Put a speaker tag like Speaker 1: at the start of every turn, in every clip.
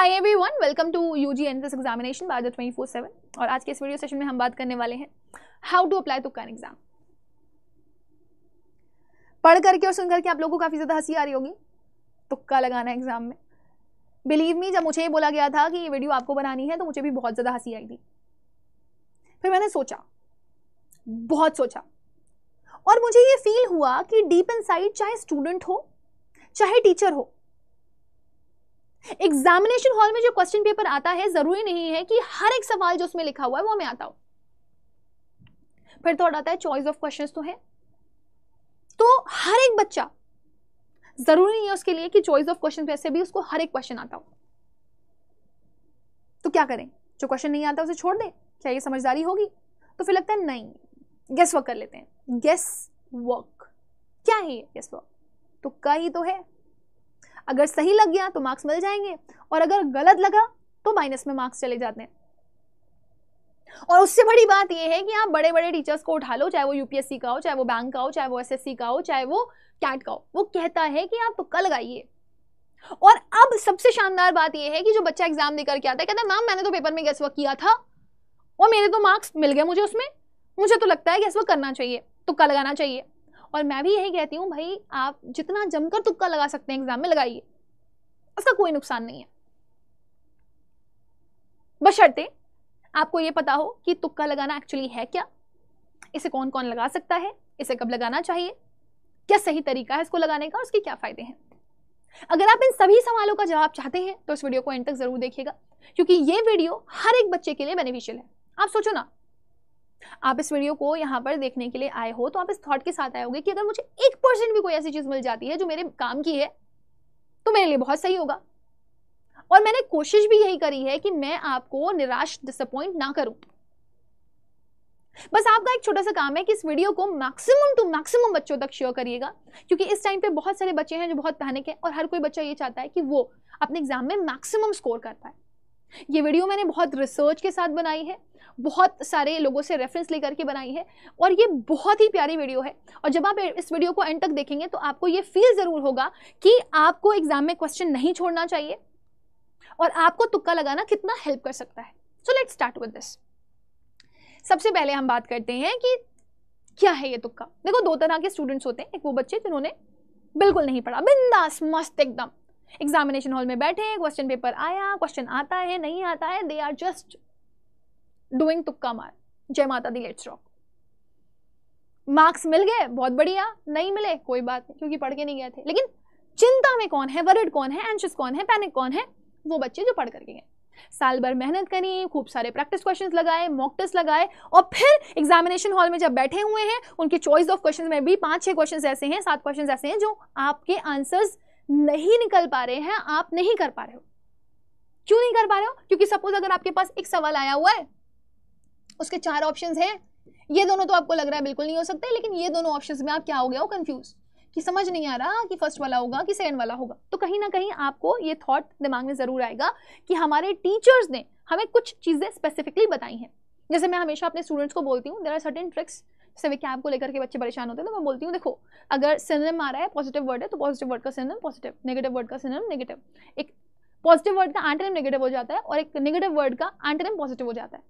Speaker 1: High everyone welcome to you UG entrance examination by the four seven और आज के इस video session में हम बात करने वाले हैं हाउ टू अप्लाई तुक्का एग्जाम पढ़ करके और सुन करके आप लोगों को काफ़ी ज़्यादा हंसी आ रही होगी तुक्का लगाना एग्जाम में बिलीव मी जब मुझे ये बोला गया था कि ये वीडियो आपको बनानी है तो मुझे भी बहुत ज़्यादा हंसी आई थी फिर मैंने सोचा बहुत सोचा और मुझे ये फील हुआ कि डीप इन साइड चाहे स्टूडेंट हो चाहे टीचर हो एग्जामिनेशन हॉल में जो क्वेश्चन पेपर आता है जरूरी नहीं है कि हर एक सवाल जो उसमें लिखा हुआ है वो हमें आता हो फिर तो आता है चॉइस ऑफ क्वेश्चन तो है तो हर एक बच्चा जरूरी नहीं है उसके लिए कि चॉइस ऑफ क्वेश्चन वैसे भी उसको हर एक क्वेश्चन आता हो तो क्या करें जो क्वेश्चन नहीं आता उसे छोड़ दें क्या ये समझदारी होगी तो फिर लगता है नहीं गेस वर्क कर लेते हैं गेस वर्क क्या है ये गेस वर्क तो कई तो है अगर सही लग गया तो मार्क्स मिल जाएंगे और अगर गलत लगा तो माइनस में मार्क्स चले जाते हैं और उससे बड़ी बात यह है कि आप बड़े बड़े टीचर्स को उठा लो चाहे वो यूपीएससी का हो चाहे वो बैंक का हो चाहे वो एसएससी का हो चाहे वो कैट का हो वो कहता है कि आप तुक्का तो लगाइए और अब सबसे शानदार बात यह है कि जो बच्चा एग्जाम देकर के आता है कहता है मैम मैंने तो पेपर में गैस वर्क किया था और मेरे तो मार्क्स मिल गए मुझे उसमें मुझे तो लगता है गैस वर्क करना चाहिए तुक्का तो लगाना चाहिए और मैं भी यही कहती हूँ भाई आप जितना जमकर तुक्का लगा सकते हैं एग्जाम में लगाइए उसका कोई नुकसान नहीं है बशर्ते आपको ये पता हो कि तुक्का लगाना एक्चुअली है क्या इसे कौन कौन लगा सकता है इसे कब लगाना चाहिए क्या सही तरीका है इसको लगाने का उसके क्या फ़ायदे हैं अगर आप इन सभी सवालों का जवाब चाहते हैं तो इस वीडियो को एंड तक ज़रूर देखिएगा क्योंकि ये वीडियो हर एक बच्चे के लिए बेनिफिशियल है आप सोचो ना आप इस वीडियो को यहाँ पर देखने के लिए आए हो तो आप इस थॉट के साथ आए होंगे कि अगर मुझे एक परसेंट भी कोई ऐसी चीज़ मिल जाती है जो मेरे काम की है तो मेरे लिए बहुत सही होगा और मैंने कोशिश भी यही करी है कि मैं आपको निराश डिसअपॉइंट ना करूं बस आपका एक छोटा सा काम है कि इस वीडियो को मैक्सिमम टू मैक्सिमम बच्चों तक शेयर करिएगा क्योंकि इस टाइम पे बहुत सारे बच्चे हैं जो बहुत पैनिक है और हर कोई बच्चा ये चाहता है कि वो अपने एग्जाम में मैक्सिमम स्कोर कर पाए ये वीडियो मैंने बहुत रिसर्च के साथ बनाई है बहुत सारे लोगों से रेफरेंस लेकर के बनाई है और ये बहुत ही प्यारी वीडियो है और जब आप इस वीडियो को एंड तक देखेंगे तो आपको ये फील ज़रूर होगा कि आपको एग्ज़ाम में क्वेश्चन नहीं छोड़ना चाहिए और आपको तुक्का लगाना कितना हेल्प कर सकता है so let start with this सबसे पहले हम बात करते हैं कि क्या है ये तुक्का देखो दो तरह के स्टूडेंट्स होते हैं एक वो बच्चे जिन्होंने बिल्कुल नहीं पढ़ा बिंदास मस्त एकदम एग्जामिनेशन हॉल में बैठे क्वेश्चन पेपर आया क्वेश्चन आता है नहीं आता है दे आर जस्ट डूइंग तुक्का मार जय Mata Di let's rock marks मिल गए बहुत बढ़िया नहीं मिले कोई बात नहीं क्योंकि पढ़ के नहीं गए थे लेकिन चिंता में कौन है वर्ड कौन है एंशियस कौन है पैनिक कौन है वो बच्चे जो पढ़ करके गए साल भर मेहनत करी खूब सारे प्रैक्टिस क्वेश्चंस लगाए मॉक टेस्ट लगाए और फिर एग्जामिनेशन हॉल में जब बैठे हुए हैं उनके चॉइस ऑफ क्वेश्चंस में भी पांच छह क्वेश्चंस ऐसे हैं सात क्वेश्चंस ऐसे हैं जो आपके आंसर्स नहीं निकल पा रहे हैं आप नहीं कर पा रहे हो क्यों नहीं कर पा रहे हो क्योंकि सपोज अगर आपके पास एक सवाल आया हुआ है उसके चार ऑप्शंस हैं ये दोनों तो आपको लग रहा है बिल्कुल नहीं हो सकते लेकिन ये दोनों ऑप्शंस में आप क्या हो गया हो कंफ्यूज कि समझ नहीं आ रहा कि फर्स्ट वाला होगा कि सेकंड वाला होगा तो कहीं ना कहीं आपको ये थॉट दिमाग में ज़रूर आएगा कि हमारे टीचर्स ने हमें कुछ चीज़ें स्पेसिफिकली बताई हैं जैसे मैं हमेशा अपने स्टूडेंट्स को बोलती हूँ there are certain tricks civic cab को लेकर के बच्चे परेशान होते हैं तो मैं बोलती हूँ देखो अगर सिनेम आ रहा है पॉजिटिव वर्ड है तो पॉजिटिव वर्ड का सिनेम पॉजिटिव नेगेटिव वर्ड का सिनेम नेगेटिव एक पॉजिटिव वर्ड का एंटनम नेगेटिव हो जाता है और एक नेगेटिव वर्ड का एंटनम पॉजिटिव हो जाता है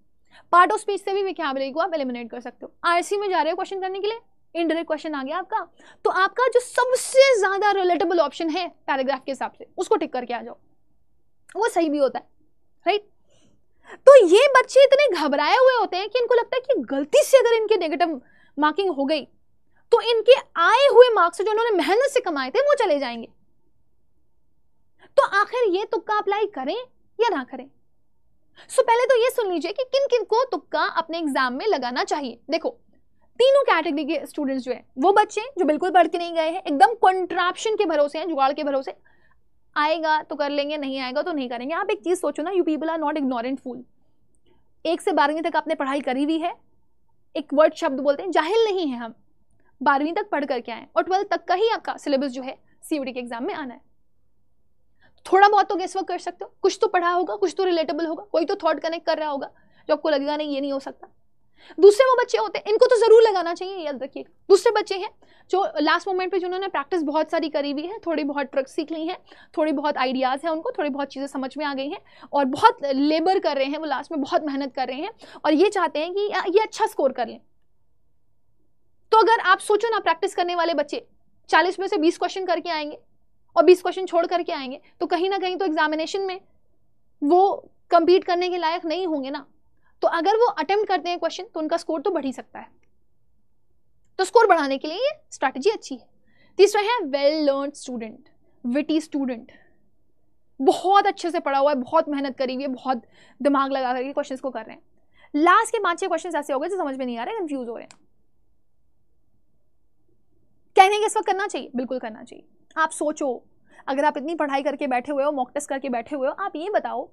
Speaker 1: पार्ट ऑफ स्पीच से भी विकैबलरी को आप एलिमिनेट कर सकते हो आरसी में जा रहे हो क्वेश्चन करने के लिए इनडायरेक्ट क्वेश्चन आ गया आपका तो आपका जो सबसे ज्यादा रिलेटेबल ऑप्शन है पैराग्राफ के हिसाब से उसको टिक करके आ जाओ वो सही भी होता है राइट तो ये बच्चे इतने घबराए हुए होते हैं कि इनको लगता है कि गलती से अगर इनके नेगेटिव मार्किंग हो गई तो इनके आए हुए मार्क्स जो इन्होंने मेहनत से कमाए थे वो चले जाएंगे तो आखिर ये तुक्का अप्लाई करें या ना करें सो पहले तो ये सुन लीजिए कि किन किन को तुक्का अपने एग्जाम में लगाना चाहिए देखो तीनों कैटेगरी के स्टूडेंट्स जो है वो बच्चे जो बिल्कुल पढ़ के नहीं गए हैं एकदम कॉन्ट्राप्शन के भरोसे हैं जुगाड़ के भरोसे आएगा तो कर लेंगे नहीं आएगा तो नहीं करेंगे आप एक चीज़ सोचो ना you people are not ignorant fool एक से बारहवीं तक आपने पढ़ाई करी हुई है एक वर्ड शब्द बोलते हैं जाहिल नहीं है हम बारहवीं तक पढ़ करके आए और ट्वेल्थ तक का ही आपका सिलेबस जो है सीयूडी के एग्जाम में आना है थोड़ा बहुत तो गेस वर्क कर सकते हो कुछ तो पढ़ा होगा कुछ तो रिलेटेबल होगा कोई तो थॉट कनेक्ट कर रहा होगा जो आपको लगेगा नहीं ये नहीं हो सकता दूसरे वो बच्चे होते हैं इनको तो ज़रूर लगाना चाहिए याद रखिए दूसरे बच्चे हैं जो लास्ट मोमेंट पे जिन्होंने प्रैक्टिस बहुत सारी करी हुई है थोड़ी बहुत ट्रिक्स सीख ली हैं थोड़ी बहुत आइडियाज़ हैं उनको थोड़ी बहुत चीज़ें समझ में आ गई हैं और बहुत लेबर कर रहे हैं वो लास्ट में बहुत मेहनत कर रहे हैं और ये चाहते हैं कि ये अच्छा स्कोर कर लें तो अगर आप सोचो ना प्रैक्टिस करने वाले बच्चे चालीस में से बीस क्वेश्चन करके आएंगे और बीस क्वेश्चन छोड़ करके आएंगे तो कहीं ना कहीं तो एग्जामिनेशन में वो कंपीट करने के लायक नहीं होंगे ना तो अगर वो अटेम्प्ट करते हैं क्वेश्चन तो उनका स्कोर तो बढ़ ही सकता है तो स्कोर बढ़ाने के लिए ये स्ट्रैटेजी अच्छी है तीसरा है well learn student witty student बहुत अच्छे से पढ़ा हुआ है बहुत मेहनत करी हुई है बहुत दिमाग लगा करके क्वेश्चन को कर रहे हैं लास्ट के पाँच छः क्वेश्चन ऐसे हो गए जो समझ में नहीं आ रहे कन्फ्यूज हो रहे हैं कहने के इस वक्त करना चाहिए बिल्कुल करना चाहिए आप सोचो अगर आप इतनी पढ़ाई करके बैठे हुए हो मॉक टेस्ट करके बैठे हुए हो आप ये बताओ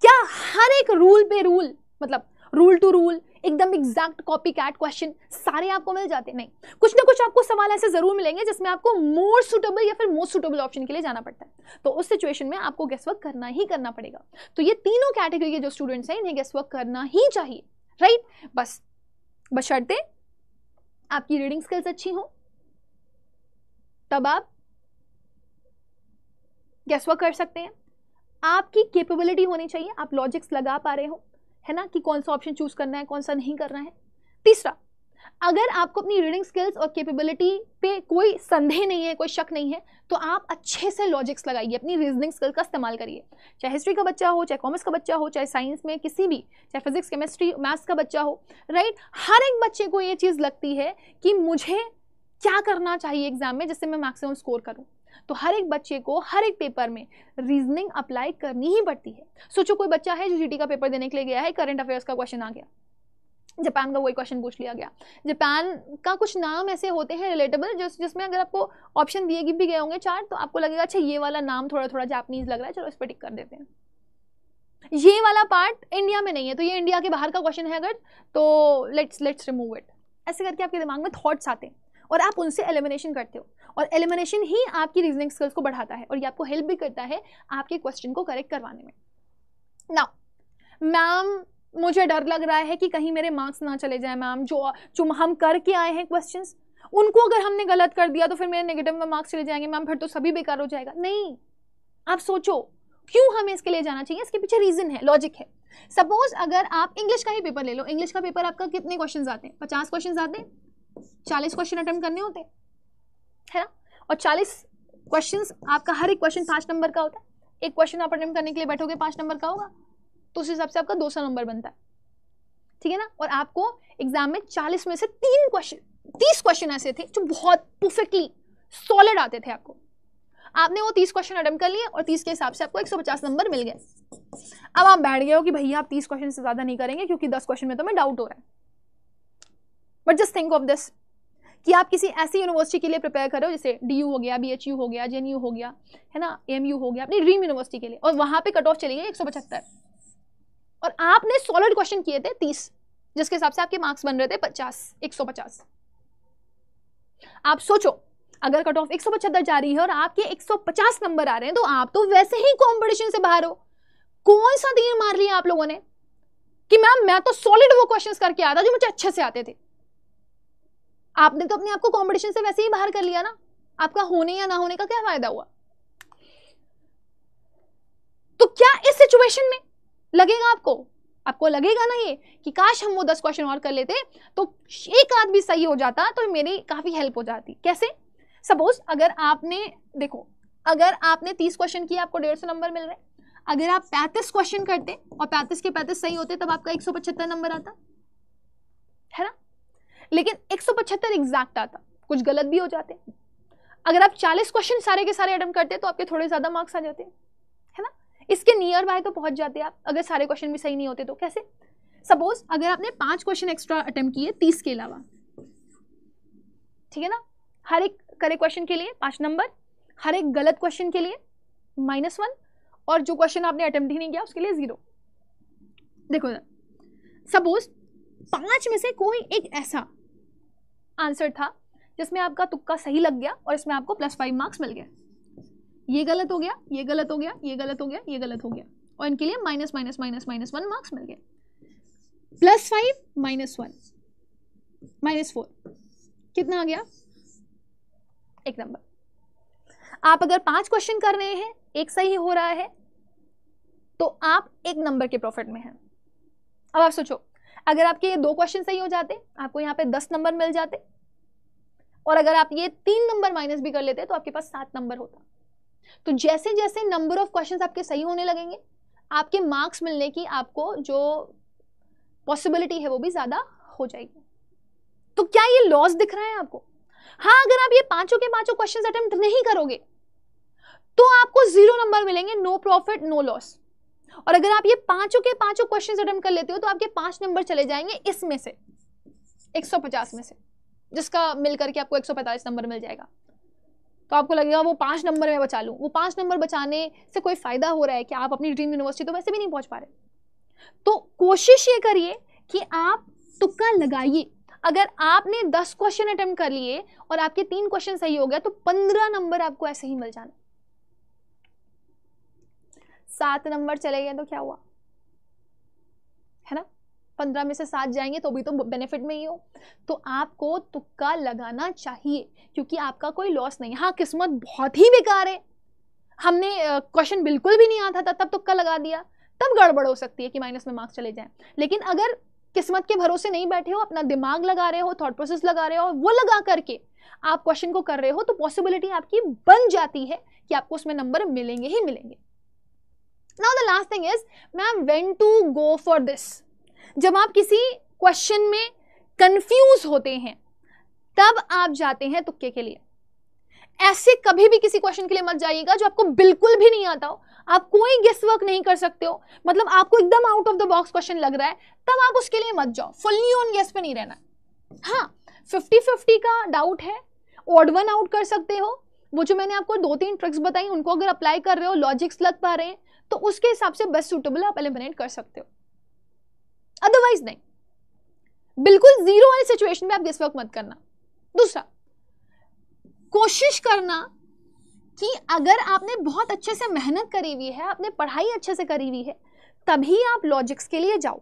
Speaker 1: क्या हर एक रूल पे रूल मतलब रूल टू रूल एकदम एग्जैक्ट कॉपी कैट क्वेश्चन सारे आपको मिल जाते हैं नहीं कुछ ना कुछ आपको सवाल ऐसे जरूर मिलेंगे जिसमें आपको मोर सुटेबल या फिर मोस्ट सुटेबल ऑप्शन के लिए जाना पड़ता है तो उस सिचुएशन में आपको गेस वर्क करना ही करना पड़ेगा तो ये तीनों कैटेगरी के जो स्टूडेंट्स हैं इन्हें गेस वर्क करना ही चाहिए राइट right? बस बशर्ते आपकी रीडिंग स्किल्स अच्छी हो तब आप गेस वर्क कर सकते हैं आपकी कैपेबिलिटी होनी चाहिए आप लॉजिक्स लगा पा रहे हो है ना कि कौन सा ऑप्शन चूज करना है कौन सा नहीं करना है तीसरा अगर आपको अपनी रीडिंग स्किल्स और कैपेबिलिटी पे कोई संदेह नहीं है कोई शक नहीं है तो आप अच्छे से लॉजिक्स लगाइए अपनी रीजनिंग स्किल का इस्तेमाल करिए चाहे हिस्ट्री का बच्चा हो चाहे कॉमर्स का बच्चा हो चाहे साइंस में किसी भी चाहे फिजिक्स केमिस्ट्री मैथ्स का बच्चा हो राइट हर एक बच्चे को ये चीज़ लगती है कि मुझे क्या करना चाहिए एग्जाम में जिससे मैं मैक्सिमम स्कोर करूँ तो हर एक बच्चे को हर एक पेपर में रीजनिंग अप्लाई करनी ही पड़ती है सोचो कोई बच्चा है जो जी का पेपर देने के लिए गया है करंट अफेयर्स का क्वेश्चन आ गया जापान का वही क्वेश्चन पूछ लिया गया जापान का कुछ नाम ऐसे होते हैं रिलेटेबल जिस जिसमें अगर आपको ऑप्शन दिए भी गए होंगे चार तो आपको लगेगा अच्छा ये वाला नाम थोड़ा थोड़ा जापनीज लग रहा है चलो इस पर टिक कर देते हैं ये वाला पार्ट इंडिया में नहीं है तो ये इंडिया के बाहर का क्वेश्चन है अगर तो लेट्स लेट्स रिमूव इट ऐसे करके आपके दिमाग में थॉट्स आते हैं और आप उनसे एलिमिनेशन करते हो और एलिमिनेशन ही आपकी रीजनिंग स्किल्स को बढ़ाता है और ये आपको हेल्प भी करता है आपके क्वेश्चन को करेक्ट करवाने में ना मैम मुझे डर लग रहा है कि कहीं मेरे मार्क्स ना चले जाए मैम जो जो हम करके आए हैं क्वेश्चन उनको अगर हमने गलत कर दिया तो फिर मेरे नेगेटिव में मार्क्स चले जाएंगे मैम फिर तो सभी बेकार हो जाएगा नहीं आप सोचो क्यों हमें इसके लिए जाना चाहिए इसके पीछे रीजन है लॉजिक है सपोज अगर आप इंग्लिश का ही पेपर ले लो इंग्लिश का पेपर आपका कितने क्वेश्चन आते हैं पचास क्वेश्चन आते हैं चालीस क्वेश्चन अटेम्प्ट करने होते है ना और चालीस क्वेश्चन आपका हर एक क्वेश्चन पाँच नंबर का होता है एक क्वेश्चन आप अटेम्प्ट करने के लिए बैठोगे पाँच नंबर का होगा तो उस हिसाब से आपका दो नंबर बनता है ठीक है ना और आपको एग्जाम में चालीस में से तीन क्वेश्चन तीस क्वेश्चन ऐसे थे जो बहुत परफेक्टली सॉलिड आते थे आपको आपने वो तीस क्वेश्चन अटेम्प्ट कर लिए और तीस के हिसाब से आपको एक सौ पचास नंबर मिल गए अब आप बैठ गए हो कि भैया आप तीस क्वेश्चन से ज़्यादा नहीं करेंगे क्योंकि दस क्वेश्चन में तो मैं डाउट हो रहा है but just think of this कि आप किसी ऐसी यूनिवर्सिटी के लिए प्रिपेयर करो जैसे डी हो गया बी हो गया जे हो गया है ना एम हो गया अपनी ड्रीम यूनिवर्सिटी के लिए और वहाँ पर कट ऑफ चली गई एक और आपने सॉलिड क्वेश्चन किए थे तीस जिसके हिसाब से आपके मार्क्स बन रहे थे पचास एक सौ पचास आप सोचो अगर कट ऑफ एक सौ पचहत्तर जा रही है और आपके एक सौ पचास नंबर आ रहे हैं तो आप तो वैसे ही कॉम्पिटिशन से बाहर हो कौन सा दिन मार लिया आप लोगों ने कि मैम मैं तो सॉलिड वो क्वेश्चंस करके आया था जो मुझे अच्छे से आते थे आपने तो अपने आप को कॉम्पिटिशन से वैसे ही बाहर कर लिया ना आपका होने या ना होने का क्या फायदा हुआ तो क्या इस सिचुएशन में लगेगा आपको आपको लगेगा ना ये कि काश हम वो दस क्वेश्चन और कर लेते तो एक आध भी सही हो जाता तो मेरी काफ़ी हेल्प हो जाती कैसे सपोज अगर आपने देखो अगर आपने तीस क्वेश्चन किए आपको डेढ़ सौ नंबर मिल रहे अगर आप पैंतीस क्वेश्चन करते और पैंतीस के पैंतीस सही होते तब आपका एक सौ पचहत्तर नंबर आता है ना लेकिन पचहत्तर एग्जैक्ट आता कुछ गलत भी हो जाते अगर आप 40 क्वेश्चन सारे के सारे अटैम्प्ट करते तो आपके थोड़े ज़्यादा मार्क्स आ जाते है ना इसके नियर बाय तो पहुंच जाते आप अगर सारे क्वेश्चन भी सही नहीं होते तो कैसे सपोज अगर आपने पांच क्वेश्चन एक्स्ट्रा अटेम्प्ट किए तीस के अलावा ठीक है ना हर एक करे क्वेश्चन के लिए पाँच नंबर हर एक गलत क्वेश्चन के लिए माइनस वन और जो क्वेश्चन आपने अटेम्प्ट ही नहीं किया उसके लिए ज़ीरो देखो सपोज पांच में से कोई एक ऐसा आंसर था जिसमें आपका तुक्का सही लग गया और इसमें आपको प्लस फाइव मार्क्स मिल गया ये गलत हो गया ये गलत हो गया ये गलत हो गया ये गलत हो गया और इनके लिए minus minus minus minus one marks मिल गए plus five minus one minus four कितना आ गया एक नंबर आप अगर पांच क्वेश्चन कर रहे हैं एक सही हो रहा है तो आप एक नंबर के प्रॉफिट में हैं अब आप सोचो अगर आपके ये दो क्वेश्चन सही हो जाते आपको यहाँ पे दस नंबर मिल जाते और अगर आप ये तीन नंबर माइनस भी कर लेते तो आपके पास सात नंबर होता तो जैसे जैसे नंबर ऑफ क्वेश्चन आपके सही होने लगेंगे आपके मार्क्स मिलने की आपको जो पॉसिबिलिटी है वो भी ज़्यादा हो जाएगी तो क्या ये लॉस दिख रहा है आपको हाँ अगर आप ये पांचों के पांचों क्वेश्चन अटेम्प्ट नहीं करोगे तो आपको जीरो नंबर मिलेंगे नो प्रॉफिट नो लॉस और अगर आप ये पांचों के पांचों क्वेश्चन अटेम्प्ट कर लेते हो तो आपके पांच नंबर चले जाएंगे इसमें से 150 में से जिसका मिलकर करके आपको 145 नंबर मिल जाएगा तो आपको लगेगा वो पांच नंबर में बचा लूँ वो पांच नंबर बचाने से कोई फ़ायदा हो रहा है कि आप अपनी ड्रीम यूनिवर्सिटी तो वैसे भी नहीं पहुँच पा रहे तो कोशिश ये करिए कि आप तुक्का लगाइए अगर आपने दस क्वेश्चन अटेम्प्ट कर लिए और आपके तीन क्वेश्चन सही हो गया तो पंद्रह नंबर आपको ऐसे ही मिल जाना सात नंबर चले गए तो क्या हुआ है ना पंद्रह में से सात जाएंगे तो भी तो बेनिफिट में ही हो तो आपको तुक्का लगाना चाहिए क्योंकि आपका कोई लॉस नहीं हाँ किस्मत बहुत ही बेकार है हमने क्वेश्चन बिल्कुल भी नहीं आता था तब तुक्का लगा दिया तब गड़बड़ हो सकती है कि माइनस में मार्क्स चले जाएं लेकिन अगर किस्मत के भरोसे नहीं बैठे हो अपना दिमाग लगा रहे हो थॉट प्रोसेस लगा रहे हो वो लगा करके आप क्वेश्चन को कर रहे हो तो पॉसिबिलिटी आपकी बन जाती है कि आपको उसमें नंबर मिलेंगे ही मिलेंगे now the last thing is ma'am when to go for this जब आप किसी क्वेश्चन में कंफ्यूज होते हैं तब आप जाते हैं तुक्के के लिए ऐसे कभी भी किसी क्वेश्चन के लिए मत जाइएगा जो आपको बिल्कुल भी नहीं आता हो आप कोई गेस वर्क नहीं कर सकते हो मतलब आपको एकदम out of the box question लग रहा है तब आप उसके लिए मत जाओ फुल्ली ऑन गेस पे नहीं रहना हाँ फिफ्टी फिफ्टी का डाउट है ऑड वन आउट कर सकते हो वो जो मैंने आपको दो तीन ट्रिक्स बताई उनको अगर अप्लाई कर रहे हो लॉजिक्स लग पा रहे हैं तो उसके हिसाब से बेस्ट सुटेबल आप एलिमिनेट कर सकते हो अदरवाइज नहीं बिल्कुल जीरो वाली सिचुएशन में आप इस वक्त मत करना दूसरा कोशिश करना कि अगर आपने बहुत अच्छे से मेहनत करी हुई है आपने पढ़ाई अच्छे से करी हुई है तभी आप लॉजिक्स के लिए जाओ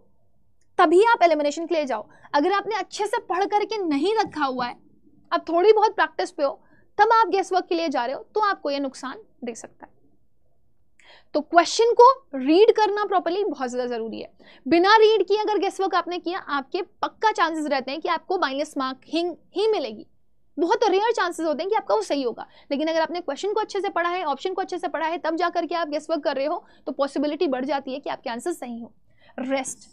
Speaker 1: तभी आप एलिमिनेशन के लिए जाओ अगर आपने अच्छे से पढ़ करके नहीं रखा हुआ है आप थोड़ी बहुत प्रैक्टिस पे हो तब आप गेस वर्क के लिए जा रहे हो तो आपको यह नुकसान दे सकता है तो क्वेश्चन को रीड करना प्रॉपरली बहुत ज़्यादा ज़रूरी है बिना रीड किए अगर गेस वर्क आपने किया आपके पक्का चांसेस रहते हैं कि आपको माइनस मार्क ही मिलेगी बहुत रेयर चांसेस होते हैं कि आपका वो सही होगा लेकिन अगर आपने क्वेश्चन को अच्छे से पढ़ा है ऑप्शन को अच्छे से पढ़ा है तब जा करके आप गेस वर्क कर रहे हो तो पॉसिबिलिटी बढ़ जाती है कि आपके आंसर सही हो रेस्ट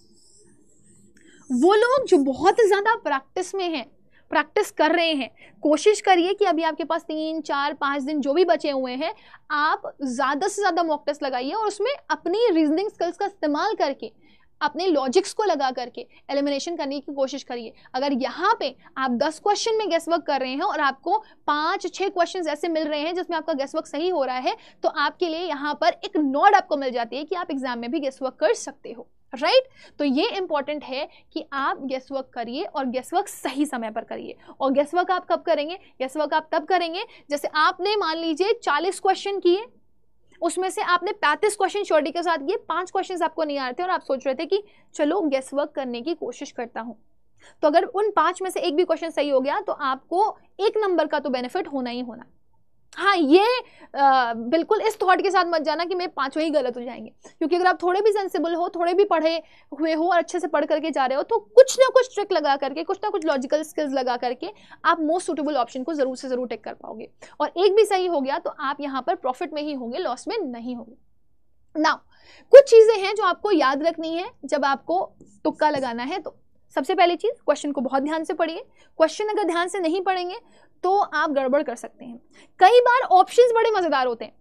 Speaker 1: वो लोग जो बहुत ज़्यादा प्रैक्टिस में हैं प्रैक्टिस कर रहे हैं कोशिश करिए कि अभी आपके पास तीन चार पाँच दिन जो भी बचे हुए हैं आप ज़्यादा से ज़्यादा मॉक टेस्ट लगाइए और उसमें अपनी रीजनिंग स्किल्स का इस्तेमाल करके अपने लॉजिक्स को लगा करके एलिमिनेशन करने की कोशिश करिए अगर यहाँ पे आप 10 क्वेश्चन में गेस वर्क कर रहे हैं और आपको पाँच छः क्वेश्चन ऐसे मिल रहे हैं जिसमें आपका गेस वर्क सही हो रहा है तो आपके लिए यहाँ पर एक नॉड आपको मिल जाती है कि आप एग्जाम में भी गेस वर्क कर सकते हो राइट right? तो ये इंपॉर्टेंट है कि आप गेस वर्क करिए और गेस वर्क सही समय पर करिए और गेस वर्क आप कब करेंगे गेस वर्क आप तब करेंगे जैसे आपने मान लीजिए चालीस क्वेश्चन किए उसमें से आपने पैंतीस क्वेश्चन श्योरिटी के साथ किए पांच क्वेश्चन आपको नहीं आ रहे थे और आप सोच रहे थे कि चलो गेस वर्क करने की कोशिश करता हूँ तो अगर उन पांच में से एक भी क्वेश्चन सही हो गया तो आपको एक नंबर का तो बेनिफिट होना ही होना हाँ ये आ, बिल्कुल इस थॉट के साथ मत जाना कि मेरे पांचों ही गलत हो जाएंगे क्योंकि अगर आप थोड़े भी सेंसिबल हो थोड़े भी पढ़े हुए हो और अच्छे से पढ़ करके जा रहे हो तो कुछ ना कुछ ट्रिक लगा करके कुछ ना कुछ लॉजिकल स्किल्स लगा करके आप मोस्ट सुटेबल ऑप्शन को ज़रूर से ज़रूर टेक कर पाओगे और एक भी सही हो गया तो आप यहाँ पर प्रॉफिट में ही होंगे लॉस में नहीं होंगे ना कुछ चीज़ें हैं जो आपको याद रखनी है जब आपको तुक्का लगाना है तो सबसे पहली चीज़ क्वेश्चन को बहुत ध्यान से पढ़िए क्वेश्चन अगर ध्यान से नहीं पढ़ेंगे तो आप गड़बड़ कर सकते हैं कई बार ऑप्शंस बड़े मज़ेदार होते हैं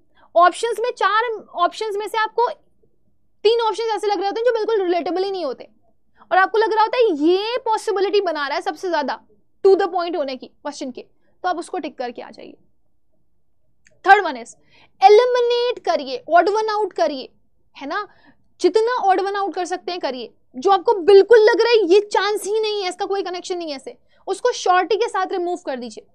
Speaker 1: ऑप्शंस में चार ऑप्शंस में से आपको तीन ऑप्शंस ऐसे लग रहे होते हैं जो बिल्कुल रिलेटेबल ही नहीं होते और आपको लग रहा होता है ये पॉसिबिलिटी बना रहा है सबसे ज़्यादा टू द पॉइंट होने की क्वेश्चन के तो आप उसको टिक करके आ जाइए थर्ड वन इज एलिमिनेट करिए ऑड वन आउट करिए है ना जितना ऑड वन आउट कर सकते हैं करिए जो आपको बिल्कुल लग रहा है ये चांस ही नहीं है इसका कोई कनेक्शन नहीं है ऐसे उसको शॉर्टी के साथ रिमूव कर दीजिए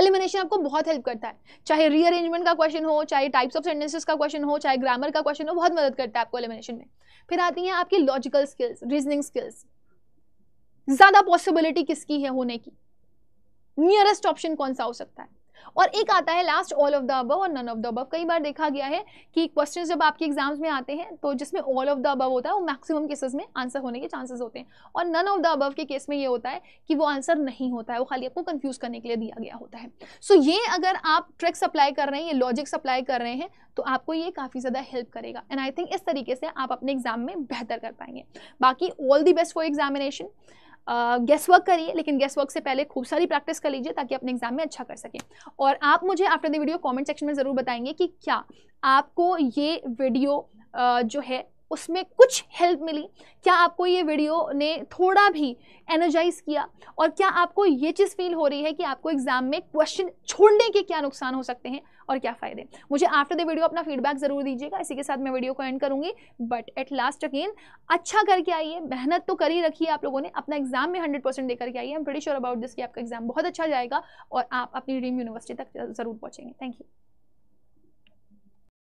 Speaker 1: एलिमिनेशन आपको बहुत हेल्प करता है चाहे रीअरेंजमेंट का क्वेश्चन हो चाहे टाइप्स ऑफ सेंटेंसेस का क्वेश्चन हो चाहे ग्रामर का क्वेश्चन हो बहुत मदद करता है आपको एलिमिनेशन में फिर आती हैं आपकी लॉजिकल स्किल्स रीजनिंग स्किल्स ज्यादा पॉसिबिलिटी किसकी है होने की नियरेस्ट ऑप्शन कौन सा हो सकता है और एक आता है last all of the above और नन ऑफ द अबव कई बार देखा गया है कि क्वेश्चंस जब आपके एग्जाम्स में आते हैं तो जिसमें ऑल ऑफ द अबव होता है वो मैक्सिमम केसेस में आंसर होने के चांसेस होते हैं और नन ऑफ द अबव के केस में ये होता है कि वो आंसर नहीं होता है वो खाली आपको कंफ्यूज करने के लिए दिया गया होता है सो so ये अगर आप ट्रिक्स अप्लाई कर रहे हैं ये लॉजिक्स अप्लाई कर रहे हैं तो आपको ये काफ़ी ज़्यादा हेल्प करेगा एंड आई थिंक इस तरीके से आप अपने एग्जाम में बेहतर कर पाएंगे बाकी all the best for examination guess work करिए लेकिन गेस वर्क से पहले खूब सारी प्रैक्टिस कर लीजिए ताकि अपने एग्जाम में अच्छा कर सकें और आप मुझे after the video comment section में ज़रूर बताएंगे कि क्या आपको ये वीडियो जो है उसमें कुछ हेल्प मिली क्या आपको ये वीडियो ने थोड़ा भी एनर्जाइज किया और क्या आपको ये चीज़ फील हो रही है कि आपको एग्ज़ाम में क्वेश्चन छोड़ने के क्या नुकसान हो सकते हैं और क्या फ़ायदे मुझे आफ्टर द वीडियो अपना फीडबैक ज़रूर दीजिएगा इसी के साथ मैं वीडियो को एंड करूँगी बट एट लास्ट अगेन अच्छा करके आइए मेहनत तो ही रखी आप लोगों ने अपना एग्जाम में हंड्रेड परसेंट देकर के आइए I am pretty sure about this कि आपका एग्जाम बहुत अच्छा जाएगा और आप अपनी ड्रीम यूनिवर्सिटी तक ज़रूर पहुँचेंगे थैंक यू